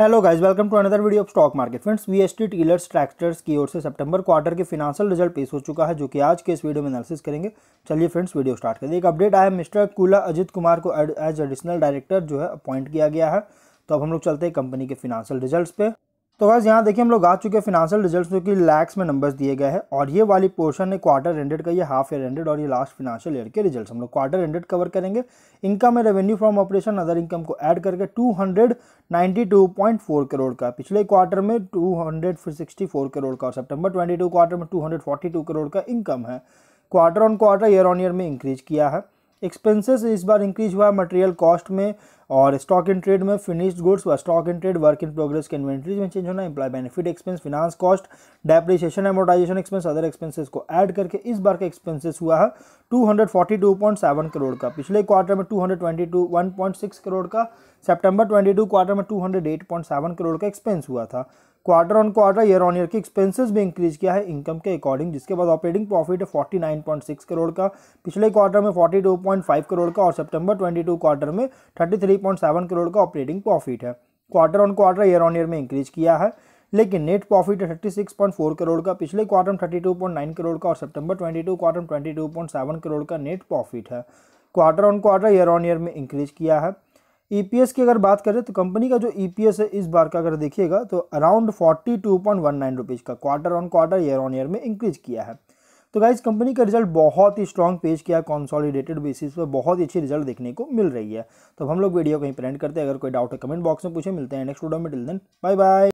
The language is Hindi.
hello guys welcome to another video of stock market friends V S T Tillers Tractors की ओर से सितंबर क्वार्टर के फिनांशियल रिजल्ट पेश हो चुका है जो कि आज के इस वीडियो में एनालिसिस करेंगे चलिए फ्रेंड्स वीडियो स्टार्ट करें एक अपडेट आया मिस्टर कुला अजित कुमार को एज एडिशनल डायरेक्टर जो है अपॉइंट किया गया है तो अब हम लोग चलते हैं कंपनी के फिनांशियल रिजल्ट पे तो बस यहाँ देखिए हम लोग आ चुके हैं फिनांशियल रिजल्ट्स जो कि लैक्स में नंबर्स दिए गए हैं और ये वाली पोर्शन है क्वार्टर एंडेड का ये हाफ ईयर एंडेड और ये लास्ट फिनांशियल ईयर के रिजल्ट्स हम लोग क्वार्टर एंडेड कवर करेंगे इनकम है revenue from operation other income को ऐड करके 292.4 करोड़ का पिछले क्वार्टर में फोर करोड़ का और सेप्टेम्बर ट्वेंटी क्वार्टर में टू करोड़ का इनकम है quarter on quarter year on year में इंक्रीज किया है एक्सपेंसेस इस बार इंक्रीज हुआ मटेरियल कॉस्ट में और स्टॉक इन ट्रेड में फिनिश्ड गुड्स व stock in trade work in progress के इन्वेंट्रीज में चेंज होना employee benefit expense finance cost depreciation amortisation expense other expenses को ऐड करके इस बार का एक्सपेंसेस हुआ है 242.7 करोड़ का पिछले क्वार्टर में 222.1.6 करोड़ का सेप्टेम्बर ट्वेंटी क्वार्टर में टू करोड़ का एक्सपेंस हुआ था quarter on quarter year on year के एक्सपेंसेस भी इंक्रीज किया है इनकम के अकॉर्डिंग जिसके बाद ऑपरेटिंग प्रॉफिट है forty nine point six crore का पिछले क्वार्टर में टू पॉइंट फाइव करोड़ का और सितंबर टू क्वार्टर में thirty three point seven crore का ऑपरेटिंग प्रॉफिट है quarter on quarter year on year में इंक्रीज किया है लेकिन net profit thirty six point four crore का पिछले क्वार्टर में thirty two point nine crore का और सितंबर ट्वेंटी टू क्वार्टर में twenty two point seven crore का नेट प्रॉफिट है quarter on quarter year on year में इंक्रीज किया है ईपीएस e की अगर बात करें तो कंपनी का जो ईपीएस e है इस बार का अगर देखिएगा तो around forty two point one nine rupees का quarter on quarter year on year में इंक्रीज किया है तो गाइज कंपनी का रिजल्ट बहुत ही स्ट्रॉन्ग पेश किया है कॉन्सॉलीडेटेड बेसिस पर बहुत ही अच्छी रिजल्ट देखने को मिल रही है तो हम लोग वीडियो कहीं प्रिंट करते हैं अगर कोई डाउट है कमेंट बॉक्स में पूछे मिलते हैं नेक्स्ट वीडियो में टिल देन बाय बाय